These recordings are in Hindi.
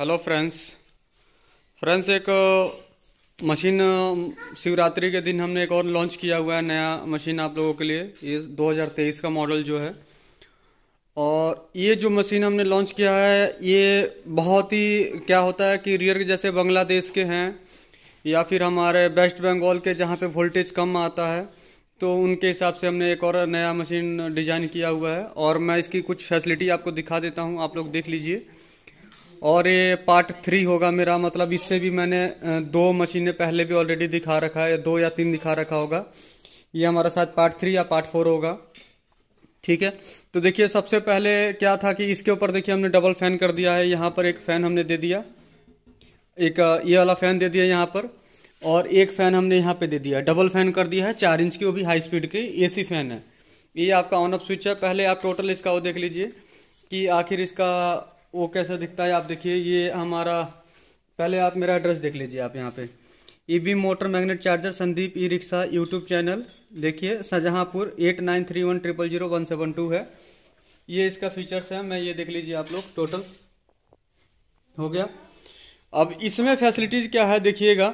हेलो फ्रेंड्स फ्रेंड्स एक मशीन uh, uh, शिवरात्रि के दिन हमने एक और लॉन्च किया हुआ है नया मशीन आप लोगों के लिए ये 2023 का मॉडल जो है और ये जो मशीन हमने लॉन्च किया है ये बहुत ही क्या होता है कि रियर जैसे बांग्लादेश के हैं या फिर हमारे वेस्ट बंगाल के जहाँ पे वोल्टेज कम आता है तो उनके हिसाब से हमने एक और नया मशीन डिज़ाइन किया हुआ है और मैं इसकी कुछ फैसिलिटी आपको दिखा देता हूँ आप लोग देख लीजिए और ये पार्ट थ्री होगा मेरा मतलब इससे भी मैंने दो मशीनें पहले भी ऑलरेडी दिखा रखा है दो या तीन दिखा रखा होगा ये हमारा साथ पार्ट थ्री या पार्ट फोर होगा ठीक है तो देखिए सबसे पहले क्या था कि इसके ऊपर देखिए हमने डबल फैन कर दिया है यहाँ पर एक फैन हमने दे दिया एक ये वाला फैन दे दिया यहाँ पर और एक फैन हमने यहाँ पे दे दिया डबल फैन कर दिया है चार इंच की वो भी हाई स्पीड की एसी फैन है ये आपका ऑन ऑफ स्विच है पहले आप टोटल इसका वो देख लीजिए कि आखिर इसका वो कैसा दिखता है आप देखिए ये हमारा पहले आप मेरा एड्रेस देख लीजिए आप यहाँ पे E B motor magnet charger Sandeep E rickshaw YouTube channel देखिए Shahjahanpur eight nine three one triple zero one seven two है ये इसका फीचर्स है मैं ये देख लीजिए आप लोग टोटल हो गया अब इसमें फैसिलिटीज़ क्या है देखिएगा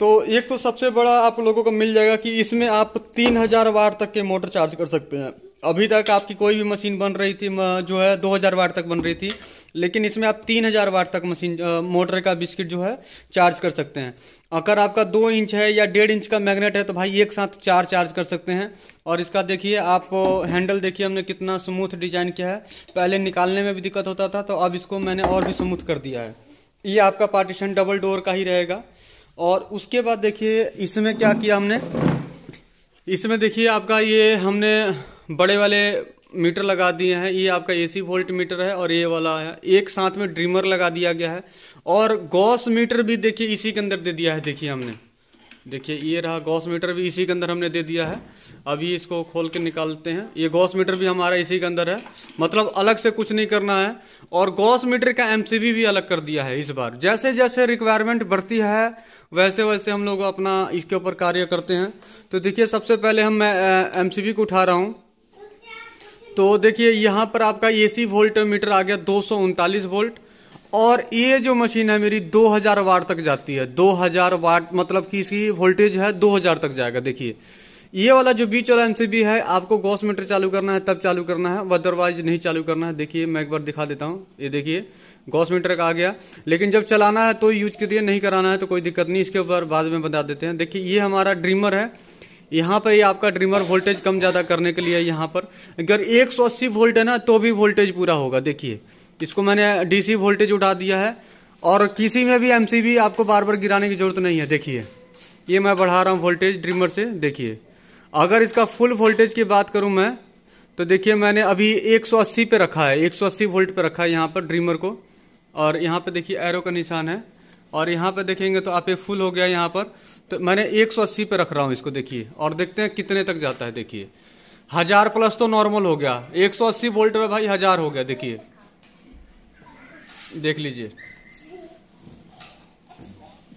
तो एक तो सबसे बड़ा आप लोगों को मिल जाएगा कि इसमें आप तीन हजार वार तक के मोटर चार्ज कर सकते हैं अभी तक आपकी कोई भी मशीन बन रही थी जो है 2000 वाट तक बन रही थी लेकिन इसमें आप 3000 वाट तक मशीन मोटर का बिस्किट जो है चार्ज कर सकते हैं अगर आपका दो इंच है या डेढ़ इंच का मैग्नेट है तो भाई एक साथ चार चार्ज कर सकते हैं और इसका देखिए आप हैंडल देखिए हमने कितना स्मूथ डिजाइन किया है पहले निकालने में भी दिक्कत होता था तो अब इसको मैंने और भी स्मूथ कर दिया है ये आपका पार्टीशन डबल डोर का ही रहेगा और उसके बाद देखिए इसमें क्या किया हमने इसमें देखिए आपका ये हमने बड़े वाले मीटर लगा दिए हैं ये आपका एसी वोल्ट मीटर है और ये वाला है एक साथ में ड्रीमर लगा दिया गया है और गॉस मीटर भी देखिए इसी के अंदर दे दिया है देखिए हमने देखिए ये रहा गॉस मीटर भी इसी के अंदर हमने दे दिया है अभी इसको खोल के निकालते हैं ये गॉस मीटर भी हमारा इसी के अंदर है मतलब अलग से कुछ नहीं करना है और गॉस मीटर का एम भी अलग कर दिया है इस बार जैसे जैसे रिक्वायरमेंट बढ़ती है वैसे वैसे हम लोग अपना इसके ऊपर कार्य करते हैं तो देखिए सबसे पहले हम मैं एम को उठा रहा हूँ तो देखिए यहाँ पर आपका एसी मीटर आ गया दो वोल्ट और ये जो मशीन है मेरी 2000 वाट तक जाती है 2000 वाट मतलब कि इसकी वोल्टेज है 2000 तक जाएगा देखिए ये वाला जो बीच वाला एमसीबी है आपको गॉस मीटर चालू करना है तब चालू करना है अदरवाइज नहीं चालू करना है देखिए मैं एक बार दिखा देता हूँ ये देखिए गॉस मीटर का आ गया लेकिन जब चलाना है तो यूज करिए नहीं कराना है तो कोई दिक्कत नहीं इसके ऊपर बाद में बता देते हैं देखिए ये हमारा ड्रीमर है यहाँ पर ही आपका ड्रीमर वोल्टेज कम ज़्यादा करने के लिए यहाँ पर अगर 180 वोल्ट है ना तो भी वोल्टेज पूरा होगा देखिए इसको मैंने डीसी वोल्टेज उठा दिया है और किसी में भी एमसीबी आपको बार बार गिराने की जरूरत नहीं है देखिए ये मैं बढ़ा रहा हूँ वोल्टेज ड्रीमर से देखिए अगर इसका फुल वोल्टेज की बात करूँ मैं तो देखिए मैंने अभी 180 पे रखा है 180 वोल्ट पे रखा है यहाँ पर ड्रीमर को और यहाँ पे देखिए एरो का निशान है और यहाँ पे देखेंगे तो आप ये फुल हो गया यहाँ पर तो मैंने 180 पे रख रहा हूँ इसको देखिए और देखते हैं कितने तक जाता है देखिए हजार प्लस तो नॉर्मल हो गया 180 वोल्ट में भाई हजार हो गया देखिए देख लीजिए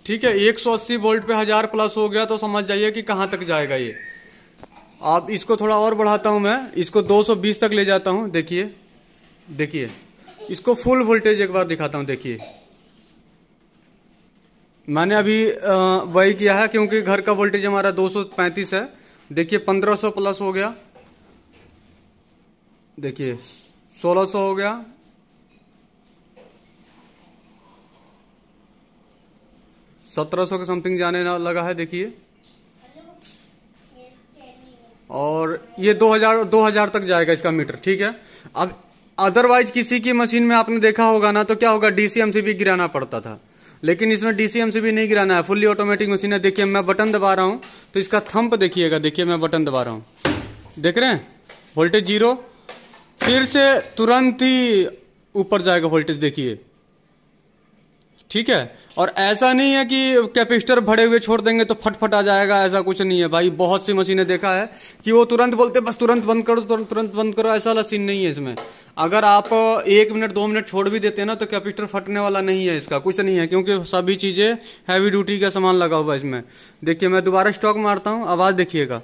ठीक है 180 वोल्ट पे हजार प्लस हो गया तो समझ जाइए कि कहाँ तक जाएगा ये आप इसको थोड़ा और बढ़ाता हूँ मैं इसको बीस तक ले जाता हूँ देखिए देखिए इसको फुल वोल्टेज एक बार दिखाता हूँ देखिए मैंने अभी वही किया है क्योंकि घर का वोल्टेज हमारा 235 है देखिए 1500 प्लस हो गया देखिए 1600 हो गया सत्रह सौ के समथिंग जाने लगा है देखिए और ये 2000 2000 तक जाएगा इसका मीटर ठीक है अब अदरवाइज किसी की मशीन में आपने देखा होगा ना तो क्या होगा डीसीएम से भी गिराना पड़ता था लेकिन इसमें डीसीएम से भी नहीं गिराना है फुल्ली ऑटोमेटिक मशीन है देखिए मैं बटन दबा रहा हूँ तो इसका थंप देखिएगा देखिए मैं बटन दबा रहा हूँ देख रहे हैं वोल्टेज जीरो फिर से तुरंत ही ऊपर जाएगा वोल्टेज देखिए ठीक है और ऐसा नहीं है कि कैपेसिटर भरे हुए छोड़ देंगे तो फटफट आ जाएगा ऐसा कुछ नहीं है भाई बहुत सी मशीनें देखा है कि वो तुरंत बोलते बस तुरंत बंद करो तुरंत तुरंत बंद करो ऐसा वाला सीन नहीं है इसमें अगर आप एक मिनट दो मिनट छोड़ भी देते हैं ना तो कैपेसिटर फटने वाला नहीं है इसका कुछ नहीं है क्योंकि सभी चीज़ें हैवी ड्यूटी का सामान लगा हुआ है इसमें देखिए मैं दोबारा स्टॉक मारता हूँ आवाज़ देखिएगा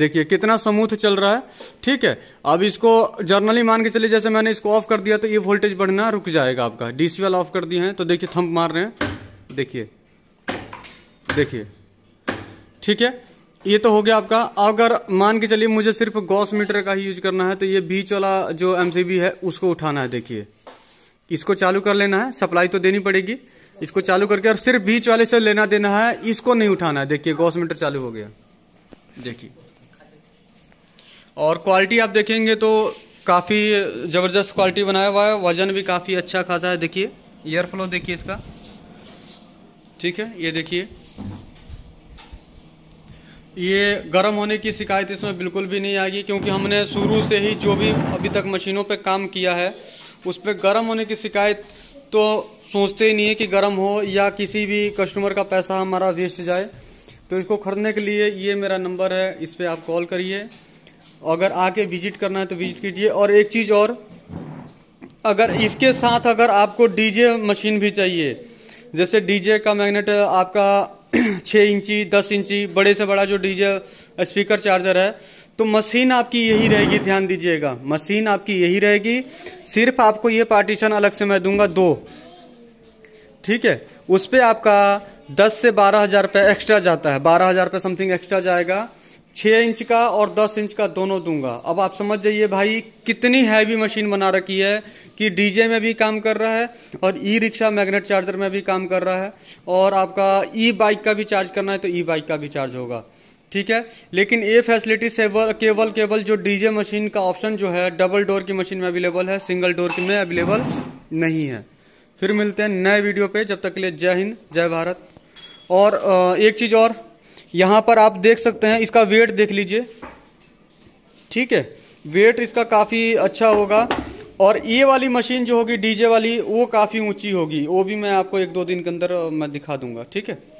देखिए कितना स्मूथ चल रहा है ठीक है अब इसको जर्नली मान के चलिए जैसे मैंने इसको ऑफ कर दिया तो ये वोल्टेज बढ़ना रुक जाएगा आपका डीसी वाला ऑफ कर दिए हैं तो देखिए थम्प मार रहे हैं देखिए देखिए ठीक है ये तो हो गया आपका अगर मान के चलिए मुझे सिर्फ गॉस मीटर का ही यूज करना है तो ये बीच वाला जो एमसीबी है उसको उठाना है देखिए इसको चालू कर लेना है सप्लाई तो देनी पड़ेगी इसको चालू करके और सिर्फ बीच वाले से लेना देना है इसको नहीं उठाना है देखिए गॉस मीटर चालू हो गया देखिए और क्वालिटी आप देखेंगे तो काफ़ी ज़बरदस्त क्वालिटी बनाया हुआ है वजन भी काफ़ी अच्छा खासा है देखिए एयर फ्लो देखिए इसका ठीक है ये देखिए ये गर्म होने की शिकायत इसमें बिल्कुल भी नहीं आएगी क्योंकि हमने शुरू से ही जो भी अभी तक मशीनों पे काम किया है उस पर गर्म होने की शिकायत तो सोचते ही नहीं है कि गर्म हो या किसी भी कस्टमर का पैसा हमारा वेस्ट जाए तो इसको खरीदने के लिए ये मेरा नंबर है इस पर आप कॉल करिए अगर आके विजिट करना है तो विजिट कीजिए और एक चीज़ और अगर इसके साथ अगर आपको डीजे मशीन भी चाहिए जैसे डीजे का मैग्नेट आपका छः इंची दस इंची बड़े से बड़ा जो डीजे स्पीकर चार्जर है तो मशीन आपकी यही रहेगी ध्यान दीजिएगा मशीन आपकी यही रहेगी सिर्फ आपको ये पार्टीशन अलग से मैं दूंगा दो ठीक है उस पर आपका दस से बारह हजार रुपये एक्स्ट्रा जाता है बारह हजार रुपये समथिंग एक्स्ट्रा जाएगा छः इंच का और दस इंच का दोनों दूंगा अब आप समझ जाइए भाई कितनी हैवी मशीन बना रखी है कि डीजे में भी काम कर रहा है और ई रिक्शा मैग्नेट चार्जर में भी काम कर रहा है और आपका ई बाइक का भी चार्ज करना है तो ई बाइक का भी चार्ज होगा ठीक है लेकिन ये फैसिलिटी सेवल केवल केवल जो डीजे मशीन का ऑप्शन जो है डबल डोर की मशीन में अवेलेबल है सिंगल डोर की में अवेलेबल नहीं है फिर मिलते हैं नए वीडियो पे जब तक के लिए जय हिंद जय भारत और एक चीज़ और यहाँ पर आप देख सकते हैं इसका वेट देख लीजिए ठीक है वेट इसका काफ़ी अच्छा होगा और ये वाली मशीन जो होगी डीजे वाली वो काफ़ी ऊंची होगी वो भी मैं आपको एक दो दिन के अंदर मैं दिखा दूंगा ठीक है